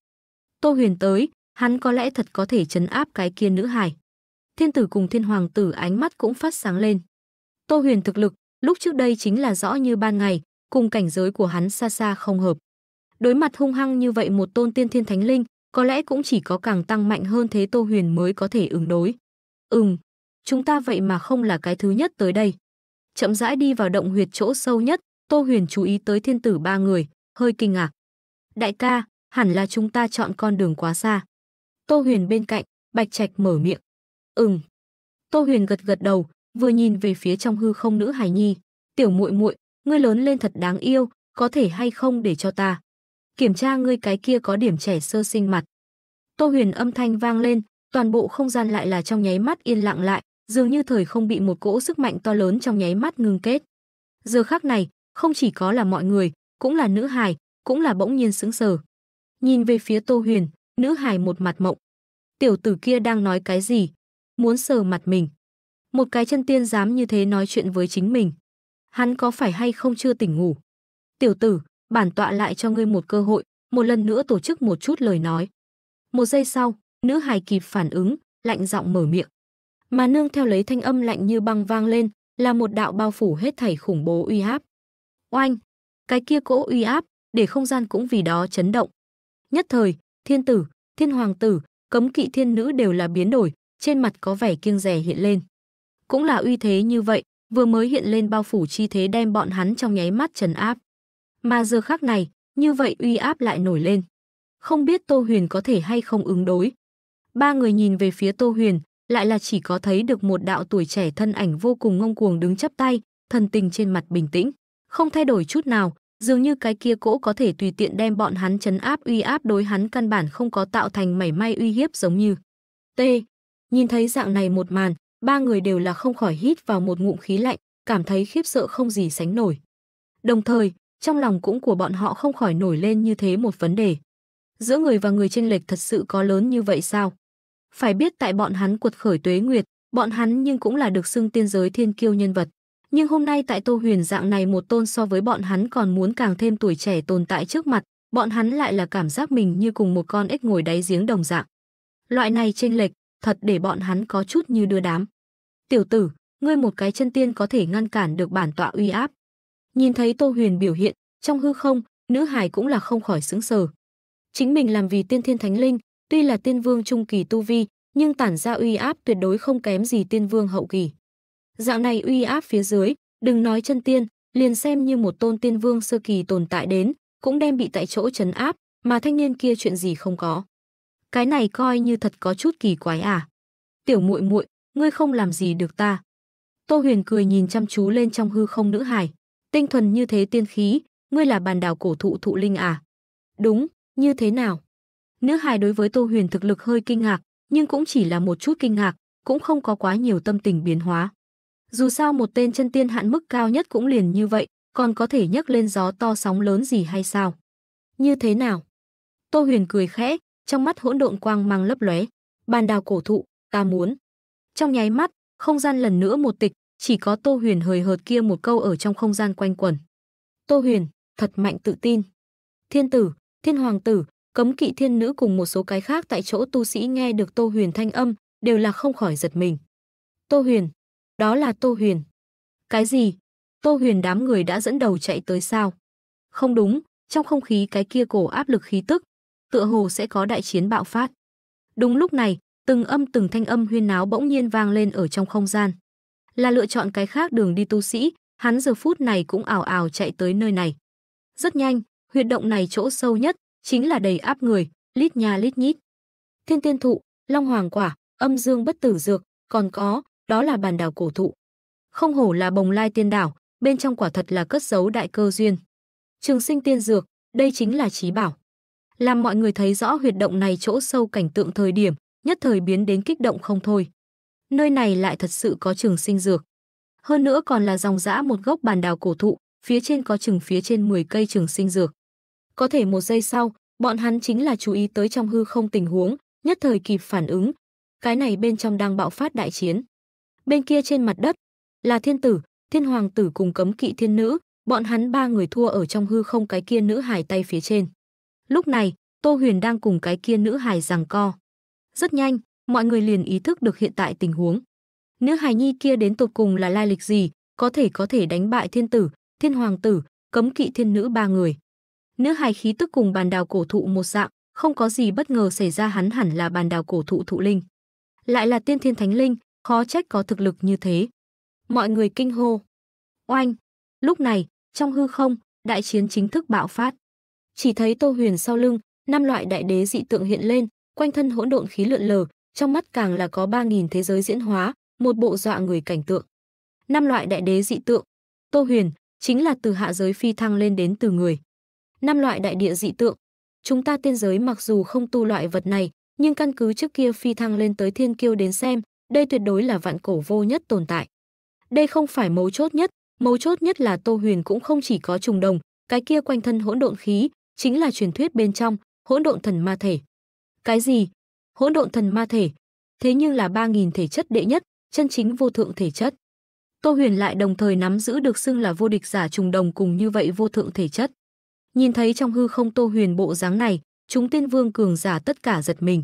Tô Huyền tới, hắn có lẽ thật có thể chấn áp cái kia nữ hài thiên tử cùng thiên hoàng tử ánh mắt cũng phát sáng lên. Tô Huyền thực lực, lúc trước đây chính là rõ như ban ngày, cùng cảnh giới của hắn xa xa không hợp. Đối mặt hung hăng như vậy một tôn tiên thiên thánh linh, có lẽ cũng chỉ có càng tăng mạnh hơn thế Tô Huyền mới có thể ứng đối. Ừm, chúng ta vậy mà không là cái thứ nhất tới đây. Chậm rãi đi vào động huyệt chỗ sâu nhất, Tô Huyền chú ý tới thiên tử ba người, hơi kinh ngạc. Đại ca, hẳn là chúng ta chọn con đường quá xa. Tô Huyền bên cạnh, Bạch Trạch mở miệng. Ừm. Tô Huyền gật gật đầu, vừa nhìn về phía trong hư không nữ hài nhi, "Tiểu muội muội, ngươi lớn lên thật đáng yêu, có thể hay không để cho ta kiểm tra ngươi cái kia có điểm trẻ sơ sinh mặt?" Tô Huyền âm thanh vang lên, toàn bộ không gian lại là trong nháy mắt yên lặng lại, dường như thời không bị một cỗ sức mạnh to lớn trong nháy mắt ngừng kết. Giờ khắc này, không chỉ có là mọi người, cũng là nữ hài, cũng là bỗng nhiên sững sờ. Nhìn về phía Tô Huyền, nữ hài một mặt mộng. Tiểu tử kia đang nói cái gì? muốn sờ mặt mình. Một cái chân tiên dám như thế nói chuyện với chính mình. Hắn có phải hay không chưa tỉnh ngủ? Tiểu tử, bản tọa lại cho ngươi một cơ hội, một lần nữa tổ chức một chút lời nói. Một giây sau, nữ hài kịp phản ứng, lạnh giọng mở miệng. Mà nương theo lấy thanh âm lạnh như băng vang lên, là một đạo bao phủ hết thảy khủng bố uy áp. Oanh! Cái kia cỗ uy áp, để không gian cũng vì đó chấn động. Nhất thời, thiên tử, thiên hoàng tử, cấm kỵ thiên nữ đều là biến đổi, trên mặt có vẻ kiêng rẻ hiện lên. Cũng là uy thế như vậy, vừa mới hiện lên bao phủ chi thế đem bọn hắn trong nháy mắt trấn áp. Mà giờ khác này, như vậy uy áp lại nổi lên. Không biết Tô Huyền có thể hay không ứng đối. Ba người nhìn về phía Tô Huyền, lại là chỉ có thấy được một đạo tuổi trẻ thân ảnh vô cùng ngông cuồng đứng chắp tay, thần tình trên mặt bình tĩnh, không thay đổi chút nào, dường như cái kia cỗ có thể tùy tiện đem bọn hắn chấn áp uy áp đối hắn căn bản không có tạo thành mảy may uy hiếp giống như. T, Nhìn thấy dạng này một màn, ba người đều là không khỏi hít vào một ngụm khí lạnh, cảm thấy khiếp sợ không gì sánh nổi. Đồng thời, trong lòng cũng của bọn họ không khỏi nổi lên như thế một vấn đề. Giữa người và người chênh lệch thật sự có lớn như vậy sao? Phải biết tại bọn hắn cuột khởi tuế nguyệt, bọn hắn nhưng cũng là được xưng tiên giới thiên kiêu nhân vật. Nhưng hôm nay tại Tô Huyền dạng này một tôn so với bọn hắn còn muốn càng thêm tuổi trẻ tồn tại trước mặt, bọn hắn lại là cảm giác mình như cùng một con ếch ngồi đáy giếng đồng dạng. Loại này chênh lệch, thật để bọn hắn có chút như đưa đám. Tiểu tử, ngươi một cái chân tiên có thể ngăn cản được bản tọa uy áp. Nhìn thấy Tô Huyền biểu hiện, trong hư không, nữ hài cũng là không khỏi sững sờ. Chính mình làm vì tiên thiên thánh linh, tuy là tiên vương trung kỳ tu vi, nhưng tản ra uy áp tuyệt đối không kém gì tiên vương hậu kỳ. Dạng này uy áp phía dưới, đừng nói chân tiên, liền xem như một tôn tiên vương sơ kỳ tồn tại đến, cũng đem bị tại chỗ chấn áp, mà thanh niên kia chuyện gì không có cái này coi như thật có chút kỳ quái à. Tiểu muội muội, ngươi không làm gì được ta. Tô Huyền cười nhìn chăm chú lên trong hư không nữ hải. Tinh thuần như thế tiên khí, ngươi là bàn đảo cổ thụ thụ linh à? Đúng, như thế nào? Nữ hài đối với Tô Huyền thực lực hơi kinh ngạc, nhưng cũng chỉ là một chút kinh ngạc, cũng không có quá nhiều tâm tình biến hóa. Dù sao một tên chân tiên hạn mức cao nhất cũng liền như vậy, còn có thể nhấc lên gió to sóng lớn gì hay sao? Như thế nào? Tô Huyền cười khẽ, trong mắt hỗn độn quang mang lấp lóe. Bàn đào cổ thụ, ta muốn. Trong nháy mắt, không gian lần nữa một tịch, chỉ có Tô Huyền hời hợt kia một câu ở trong không gian quanh quẩn. Tô Huyền, thật mạnh tự tin. Thiên tử, thiên hoàng tử, cấm kỵ thiên nữ cùng một số cái khác tại chỗ tu sĩ nghe được Tô Huyền thanh âm, đều là không khỏi giật mình. Tô Huyền, đó là Tô Huyền. Cái gì? Tô Huyền đám người đã dẫn đầu chạy tới sao? Không đúng, trong không khí cái kia cổ áp lực khí tức, tựa hồ sẽ có đại chiến bạo phát. Đúng lúc này, từng âm từng thanh âm huyên náo bỗng nhiên vang lên ở trong không gian. Là lựa chọn cái khác đường đi tu sĩ, hắn giờ phút này cũng ảo ảo chạy tới nơi này. Rất nhanh, huyệt động này chỗ sâu nhất chính là đầy áp người, lít nhà lít nhít. Thiên tiên thụ, long hoàng quả, âm dương bất tử dược, còn có, đó là bàn đảo cổ thụ. Không hổ là bồng lai tiên đảo, bên trong quả thật là cất giấu đại cơ duyên. Trường sinh tiên dược, đây chính là trí bảo làm mọi người thấy rõ huyệt động này chỗ sâu cảnh tượng thời điểm, nhất thời biến đến kích động không thôi. Nơi này lại thật sự có trường sinh dược. Hơn nữa còn là dòng dã một gốc bàn đào cổ thụ, phía trên có chừng phía trên 10 cây trường sinh dược. Có thể một giây sau, bọn hắn chính là chú ý tới trong hư không tình huống, nhất thời kịp phản ứng. Cái này bên trong đang bạo phát đại chiến. Bên kia trên mặt đất là thiên tử, thiên hoàng tử cùng cấm kỵ thiên nữ, bọn hắn ba người thua ở trong hư không cái kia nữ hải tay phía trên. Lúc này, Tô Huyền đang cùng cái kia nữ hài giằng co. Rất nhanh, mọi người liền ý thức được hiện tại tình huống. Nữ hài nhi kia đến tột cùng là lai lịch gì, có thể có thể đánh bại thiên tử, thiên hoàng tử, cấm kỵ thiên nữ ba người. Nữ hài khí tức cùng bàn đào cổ thụ một dạng, không có gì bất ngờ xảy ra hắn hẳn là bàn đào cổ thụ thụ linh. Lại là tiên thiên thánh linh, khó trách có thực lực như thế. Mọi người kinh hô. Oanh! Lúc này, trong hư không, đại chiến chính thức bạo phát chỉ thấy Tô Huyền sau lưng, năm loại đại đế dị tượng hiện lên, quanh thân hỗn độn khí lượn lờ, trong mắt càng là có 3000 thế giới diễn hóa, một bộ dọa người cảnh tượng. Năm loại đại đế dị tượng, Tô Huyền chính là từ hạ giới phi thăng lên đến từ người. Năm loại đại địa dị tượng, chúng ta tiên giới mặc dù không tu loại vật này, nhưng căn cứ trước kia phi thăng lên tới thiên kiêu đến xem, đây tuyệt đối là vạn cổ vô nhất tồn tại. Đây không phải mấu chốt nhất, mấu chốt nhất là Tô Huyền cũng không chỉ có trùng đồng, cái kia quanh thân hỗn độn khí, chính là truyền thuyết bên trong hỗn độn thần ma thể. Cái gì? Hỗn độn thần ma thể? Thế nhưng là 3000 thể chất đệ nhất, chân chính vô thượng thể chất. Tô Huyền lại đồng thời nắm giữ được xưng là vô địch giả trùng đồng cùng như vậy vô thượng thể chất. Nhìn thấy trong hư không Tô Huyền bộ dáng này, chúng tiên vương cường giả tất cả giật mình.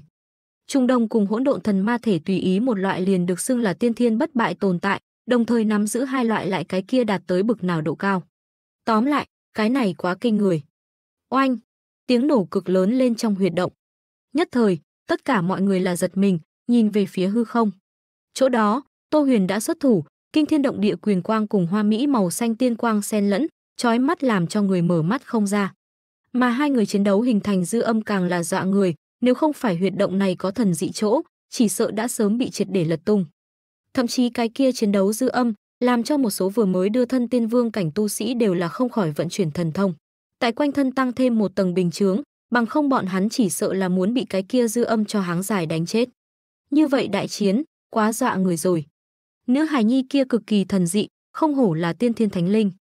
trùng đồng cùng hỗn độn thần ma thể tùy ý một loại liền được xưng là tiên thiên bất bại tồn tại, đồng thời nắm giữ hai loại lại cái kia đạt tới bực nào độ cao. Tóm lại, cái này quá kinh người. Oanh! Tiếng nổ cực lớn lên trong huyệt động. Nhất thời, tất cả mọi người là giật mình, nhìn về phía hư không. Chỗ đó, Tô Huyền đã xuất thủ, kinh thiên động địa quyền quang cùng hoa mỹ màu xanh tiên quang xen lẫn, chói mắt làm cho người mở mắt không ra. Mà hai người chiến đấu hình thành dư âm càng là dọa người, nếu không phải huyệt động này có thần dị chỗ, chỉ sợ đã sớm bị triệt để lật tung. Thậm chí cái kia chiến đấu dư âm, làm cho một số vừa mới đưa thân tiên vương cảnh tu sĩ đều là không khỏi vận chuyển thần thông tại quanh thân tăng thêm một tầng bình chướng, bằng không bọn hắn chỉ sợ là muốn bị cái kia dư âm cho háng giải đánh chết. Như vậy đại chiến, quá dọa người rồi. Nữ hài nhi kia cực kỳ thần dị, không hổ là tiên thiên thánh linh.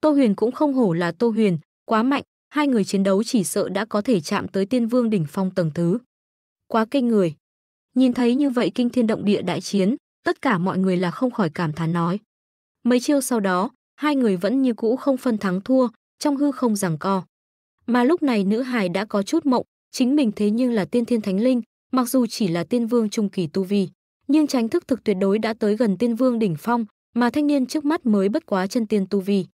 Tô Huyền cũng không hổ là Tô Huyền, quá mạnh, hai người chiến đấu chỉ sợ đã có thể chạm tới tiên vương đỉnh phong tầng thứ. Quá kinh người. Nhìn thấy như vậy kinh thiên động địa đại chiến, tất cả mọi người là không khỏi cảm thán nói. Mấy chiêu sau đó, hai người vẫn như cũ không phân thắng thua, trong hư không giằng co. Mà lúc này nữ hài đã có chút mộng, chính mình thế nhưng là tiên thiên thánh linh, mặc dù chỉ là tiên vương trung kỳ tu vi, nhưng tránh thức thực tuyệt đối đã tới gần tiên vương đỉnh phong, mà thanh niên trước mắt mới bất quá chân tiên tu vi.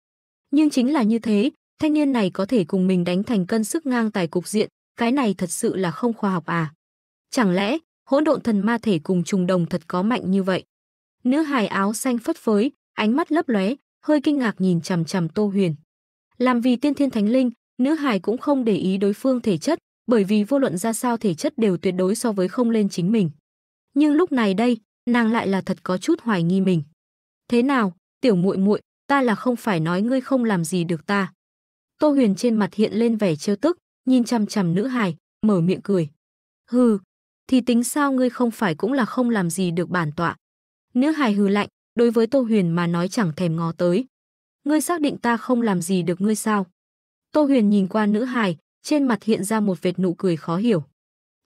Nhưng chính là như thế, thanh niên này có thể cùng mình đánh thành cân sức ngang tài cục diện, cái này thật sự là không khoa học à. Chẳng lẽ, hỗn độn thần ma thể cùng trùng đồng thật có mạnh như vậy? Nữ hài áo xanh phất phới, ánh mắt lấp lóe, hơi kinh ngạc nhìn chằm chằm Tô Huyền. Làm vì tiên thiên thánh linh, nữ hài cũng không để ý đối phương thể chất, bởi vì vô luận ra sao thể chất đều tuyệt đối so với không lên chính mình. Nhưng lúc này đây, nàng lại là thật có chút hoài nghi mình. Thế nào, tiểu muội muội, ta là không phải nói ngươi không làm gì được ta. Tô Huyền trên mặt hiện lên vẻ trêu tức, nhìn chằm chằm nữ hài, mở miệng cười. Hừ, thì tính sao ngươi không phải cũng là không làm gì được bản tọa. Nữ hài hừ lạnh, đối với Tô Huyền mà nói chẳng thèm ngó tới ngươi xác định ta không làm gì được ngươi sao? Tô Huyền nhìn qua nữ hài, trên mặt hiện ra một vệt nụ cười khó hiểu.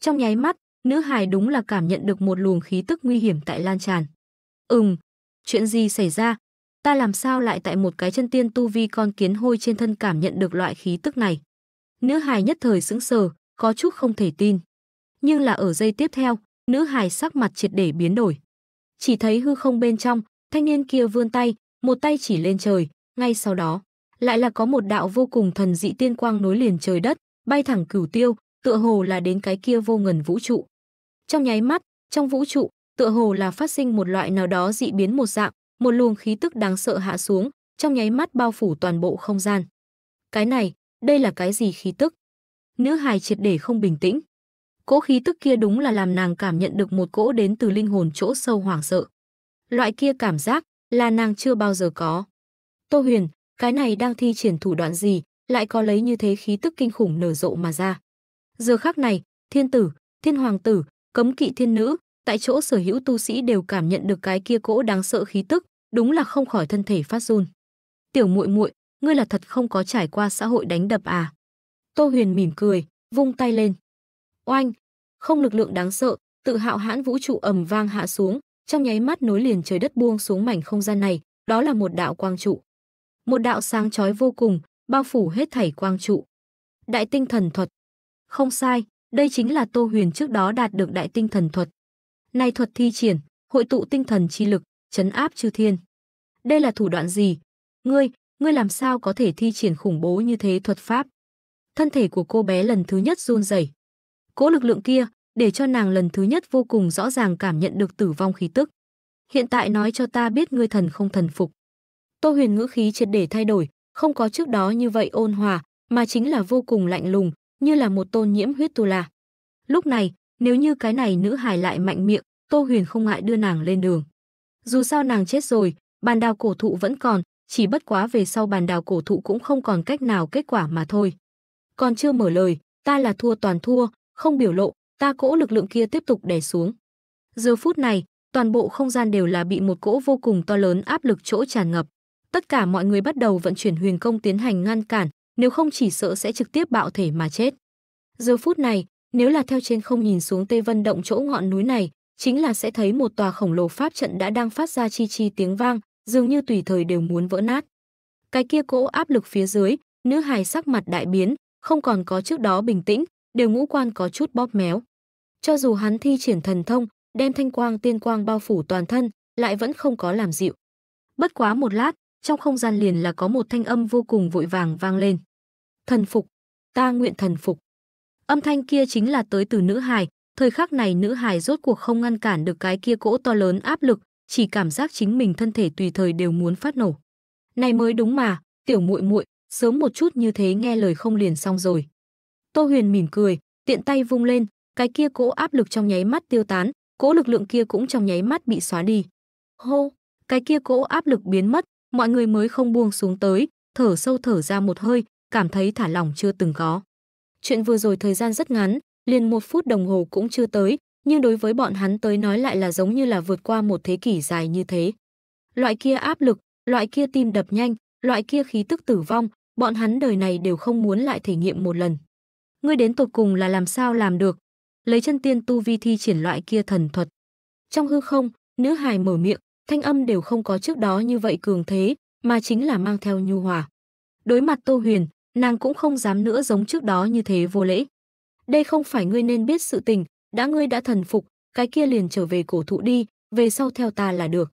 Trong nháy mắt, nữ hài đúng là cảm nhận được một luồng khí tức nguy hiểm tại lan tràn. Ừm, chuyện gì xảy ra? Ta làm sao lại tại một cái chân tiên tu vi con kiến hôi trên thân cảm nhận được loại khí tức này? Nữ hài nhất thời sững sờ, có chút không thể tin. Nhưng là ở giây tiếp theo, nữ hài sắc mặt triệt để biến đổi. Chỉ thấy hư không bên trong, thanh niên kia vươn tay, một tay chỉ lên trời, ngay sau đó, lại là có một đạo vô cùng thần dị tiên quang nối liền trời đất, bay thẳng cửu tiêu, tựa hồ là đến cái kia vô ngần vũ trụ. Trong nháy mắt, trong vũ trụ, tựa hồ là phát sinh một loại nào đó dị biến một dạng, một luồng khí tức đáng sợ hạ xuống, trong nháy mắt bao phủ toàn bộ không gian. Cái này, đây là cái gì khí tức? Nữ hài triệt để không bình tĩnh. Cỗ khí tức kia đúng là làm nàng cảm nhận được một cỗ đến từ linh hồn chỗ sâu hoảng sợ. Loại kia cảm giác là nàng chưa bao giờ có. Tô Huyền, cái này đang thi triển thủ đoạn gì, lại có lấy như thế khí tức kinh khủng nở rộ mà ra. Giờ khắc này, thiên tử, thiên hoàng tử, cấm kỵ thiên nữ, tại chỗ sở hữu tu sĩ đều cảm nhận được cái kia cỗ đáng sợ khí tức, đúng là không khỏi thân thể phát run. Tiểu muội muội, ngươi là thật không có trải qua xã hội đánh đập à? Tô Huyền mỉm cười, vung tay lên. Oanh, không lực lượng đáng sợ, tự hạo hãn vũ trụ ầm vang hạ xuống, trong nháy mắt nối liền trời đất buông xuống mảnh không gian này, đó là một đạo quang trụ một đạo sáng chói vô cùng, bao phủ hết thảy quang trụ. Đại tinh thần thuật. Không sai, đây chính là Tô Huyền trước đó đạt được đại tinh thần thuật. Này thuật thi triển, hội tụ tinh thần chi lực, chấn áp chư thiên. Đây là thủ đoạn gì? Ngươi, ngươi làm sao có thể thi triển khủng bố như thế thuật pháp? Thân thể của cô bé lần thứ nhất run rẩy. cố lực lượng kia, để cho nàng lần thứ nhất vô cùng rõ ràng cảm nhận được tử vong khí tức. Hiện tại nói cho ta biết ngươi thần không thần phục. Tô Huyền ngữ khí triệt để thay đổi, không có trước đó như vậy ôn hòa, mà chính là vô cùng lạnh lùng, như là một tôn nhiễm huyết tu la. Lúc này, nếu như cái này nữ hài lại mạnh miệng, Tô Huyền không ngại đưa nàng lên đường. Dù sao nàng chết rồi, bàn đào cổ thụ vẫn còn, chỉ bất quá về sau bàn đào cổ thụ cũng không còn cách nào kết quả mà thôi. Còn chưa mở lời, ta là thua toàn thua, không biểu lộ, ta cỗ lực lượng kia tiếp tục đè xuống. Giờ phút này, toàn bộ không gian đều là bị một cỗ vô cùng to lớn áp lực chỗ tràn ngập tất cả mọi người bắt đầu vận chuyển huyền công tiến hành ngăn cản, nếu không chỉ sợ sẽ trực tiếp bạo thể mà chết. Giờ phút này, nếu là theo trên không nhìn xuống Tây Vân động chỗ ngọn núi này, chính là sẽ thấy một tòa khổng lồ pháp trận đã đang phát ra chi chi tiếng vang, dường như tùy thời đều muốn vỡ nát. Cái kia cỗ áp lực phía dưới, nữ hài sắc mặt đại biến, không còn có trước đó bình tĩnh, đều ngũ quan có chút bóp méo. Cho dù hắn thi triển thần thông, đem thanh quang tiên quang bao phủ toàn thân, lại vẫn không có làm dịu. Bất quá một lát, trong không gian liền là có một thanh âm vô cùng vội vàng vang lên. Thần phục, ta nguyện thần phục. Âm thanh kia chính là tới từ nữ hài, thời khắc này nữ hài rốt cuộc không ngăn cản được cái kia cỗ to lớn áp lực, chỉ cảm giác chính mình thân thể tùy thời đều muốn phát nổ. Này mới đúng mà, tiểu muội muội, sớm một chút như thế nghe lời không liền xong rồi. Tô Huyền mỉm cười, tiện tay vung lên, cái kia cỗ áp lực trong nháy mắt tiêu tán, cỗ lực lượng kia cũng trong nháy mắt bị xóa đi. Hô, cái kia cỗ áp lực biến mất, mọi người mới không buông xuống tới, thở sâu thở ra một hơi, cảm thấy thả lỏng chưa từng có. Chuyện vừa rồi thời gian rất ngắn, liền một phút đồng hồ cũng chưa tới, nhưng đối với bọn hắn tới nói lại là giống như là vượt qua một thế kỷ dài như thế. Loại kia áp lực, loại kia tim đập nhanh, loại kia khí tức tử vong, bọn hắn đời này đều không muốn lại thể nghiệm một lần. Ngươi đến tột cùng là làm sao làm được? Lấy chân tiên tu vi thi triển loại kia thần thuật. Trong hư không, nữ hài mở miệng, thanh âm đều không có trước đó như vậy cường thế, mà chính là mang theo nhu hòa. Đối mặt Tô Huyền, nàng cũng không dám nữa giống trước đó như thế vô lễ. Đây không phải ngươi nên biết sự tình, đã ngươi đã thần phục, cái kia liền trở về cổ thụ đi, về sau theo ta là được.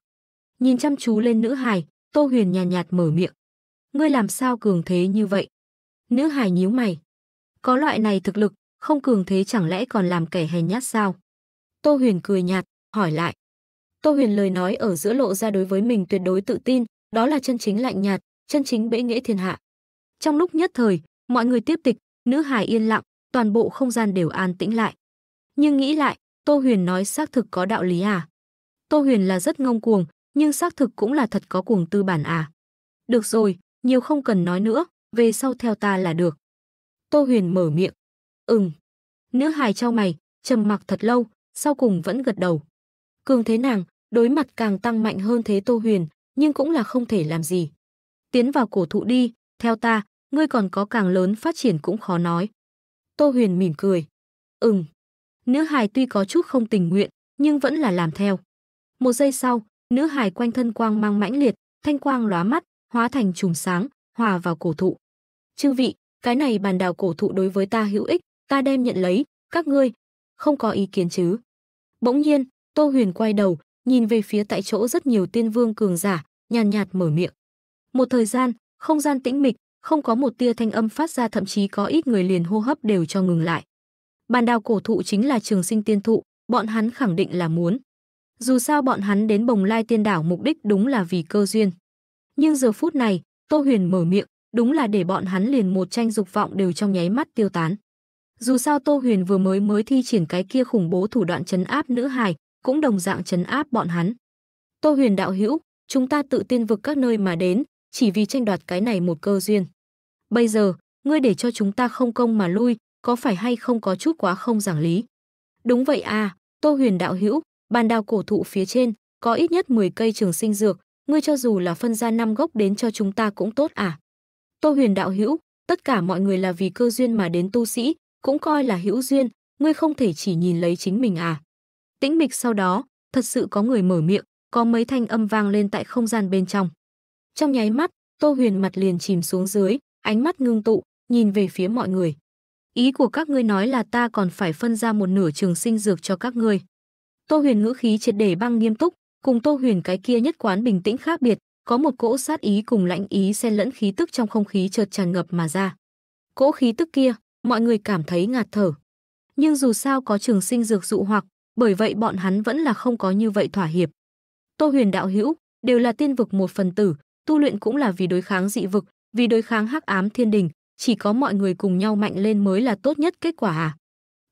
Nhìn chăm chú lên nữ hài, Tô Huyền nhàn nhạt, nhạt mở miệng. Ngươi làm sao cường thế như vậy? Nữ hài nhíu mày. Có loại này thực lực, không cường thế chẳng lẽ còn làm kẻ hèn nhát sao? Tô Huyền cười nhạt, hỏi lại. Tô Huyền lời nói ở giữa lộ ra đối với mình tuyệt đối tự tin, đó là chân chính lạnh nhạt, chân chính bệ nghĩa thiên hạ. Trong lúc nhất thời, mọi người tiếp tịch, nữ hài yên lặng, toàn bộ không gian đều an tĩnh lại. Nhưng nghĩ lại, Tô Huyền nói xác thực có đạo lý à? Tô Huyền là rất ngông cuồng, nhưng xác thực cũng là thật có cuồng tư bản à? Được rồi, nhiều không cần nói nữa, về sau theo ta là được. Tô Huyền mở miệng. Ừm. Nữ hài trao mày, trầm mặc thật lâu, sau cùng vẫn gật đầu. Cường thế nàng, đối mặt càng tăng mạnh hơn thế Tô Huyền, nhưng cũng là không thể làm gì. Tiến vào cổ thụ đi, theo ta, ngươi còn có càng lớn phát triển cũng khó nói. Tô Huyền mỉm cười. Ừm. Nữ hài tuy có chút không tình nguyện, nhưng vẫn là làm theo. Một giây sau, nữ hài quanh thân quang mang mãnh liệt, thanh quang lóa mắt, hóa thành chùm sáng, hòa vào cổ thụ. Chư vị, cái này bàn đào cổ thụ đối với ta hữu ích, ta đem nhận lấy, các ngươi, không có ý kiến chứ. Bỗng nhiên, Tô Huyền quay đầu, nhìn về phía tại chỗ rất nhiều tiên vương cường giả, nhàn nhạt, mở miệng. Một thời gian, không gian tĩnh mịch, không có một tia thanh âm phát ra thậm chí có ít người liền hô hấp đều cho ngừng lại. Bàn đào cổ thụ chính là trường sinh tiên thụ, bọn hắn khẳng định là muốn. Dù sao bọn hắn đến bồng lai tiên đảo mục đích đúng là vì cơ duyên. Nhưng giờ phút này, Tô Huyền mở miệng, đúng là để bọn hắn liền một tranh dục vọng đều trong nháy mắt tiêu tán. Dù sao Tô Huyền vừa mới mới thi triển cái kia khủng bố thủ đoạn chấn áp nữ hài, cũng đồng dạng trấn áp bọn hắn. Tô Huyền đạo hữu, chúng ta tự tiên vực các nơi mà đến, chỉ vì tranh đoạt cái này một cơ duyên. Bây giờ, ngươi để cho chúng ta không công mà lui, có phải hay không có chút quá không giảng lý? Đúng vậy à, Tô Huyền đạo hữu, bàn đào cổ thụ phía trên, có ít nhất 10 cây trường sinh dược, ngươi cho dù là phân ra năm gốc đến cho chúng ta cũng tốt à? Tô Huyền đạo hữu, tất cả mọi người là vì cơ duyên mà đến tu sĩ, cũng coi là hữu duyên, ngươi không thể chỉ nhìn lấy chính mình à? Tĩnh mịch sau đó, thật sự có người mở miệng, có mấy thanh âm vang lên tại không gian bên trong. Trong nháy mắt, Tô Huyền mặt liền chìm xuống dưới, ánh mắt ngưng tụ, nhìn về phía mọi người. Ý của các ngươi nói là ta còn phải phân ra một nửa trường sinh dược cho các ngươi. Tô Huyền ngữ khí triệt để băng nghiêm túc, cùng Tô Huyền cái kia nhất quán bình tĩnh khác biệt, có một cỗ sát ý cùng lãnh ý xen lẫn khí tức trong không khí chợt tràn ngập mà ra. Cỗ khí tức kia, mọi người cảm thấy ngạt thở. Nhưng dù sao có trường sinh dược dụ hoặc, bởi vậy bọn hắn vẫn là không có như vậy thỏa hiệp. Tô Huyền đạo hữu đều là tiên vực một phần tử, tu luyện cũng là vì đối kháng dị vực, vì đối kháng hắc ám thiên đình, chỉ có mọi người cùng nhau mạnh lên mới là tốt nhất kết quả à?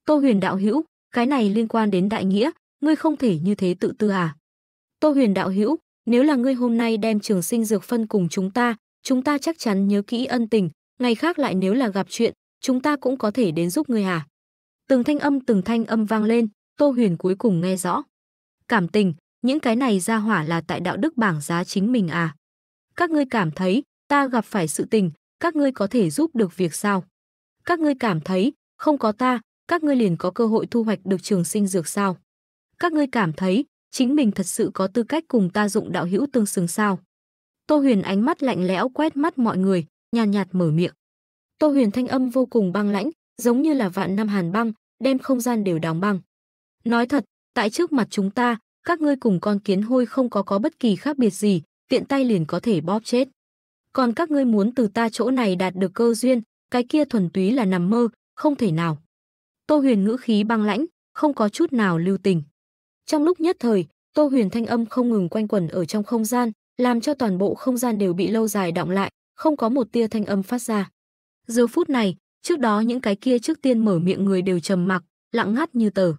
Tô Huyền đạo hữu, cái này liên quan đến đại nghĩa, ngươi không thể như thế tự tư à? Tô Huyền đạo hữu, nếu là ngươi hôm nay đem trường sinh dược phân cùng chúng ta, chúng ta chắc chắn nhớ kỹ ân tình, ngày khác lại nếu là gặp chuyện, chúng ta cũng có thể đến giúp ngươi à? Từng thanh âm từng thanh âm vang lên, Tô Huyền cuối cùng nghe rõ. Cảm tình, những cái này ra hỏa là tại đạo đức bảng giá chính mình à. Các ngươi cảm thấy, ta gặp phải sự tình, các ngươi có thể giúp được việc sao? Các ngươi cảm thấy, không có ta, các ngươi liền có cơ hội thu hoạch được trường sinh dược sao? Các ngươi cảm thấy, chính mình thật sự có tư cách cùng ta dụng đạo hữu tương xứng sao? Tô Huyền ánh mắt lạnh lẽo quét mắt mọi người, nhàn nhạt mở miệng. Tô Huyền thanh âm vô cùng băng lãnh, giống như là vạn năm hàn băng, đem không gian đều đóng băng. Nói thật, tại trước mặt chúng ta, các ngươi cùng con kiến hôi không có có bất kỳ khác biệt gì, tiện tay liền có thể bóp chết. Còn các ngươi muốn từ ta chỗ này đạt được cơ duyên, cái kia thuần túy là nằm mơ, không thể nào. Tô Huyền ngữ khí băng lãnh, không có chút nào lưu tình. Trong lúc nhất thời, Tô Huyền thanh âm không ngừng quanh quẩn ở trong không gian, làm cho toàn bộ không gian đều bị lâu dài động lại, không có một tia thanh âm phát ra. Giờ phút này, trước đó những cái kia trước tiên mở miệng người đều trầm mặc, lặng ngắt như tờ.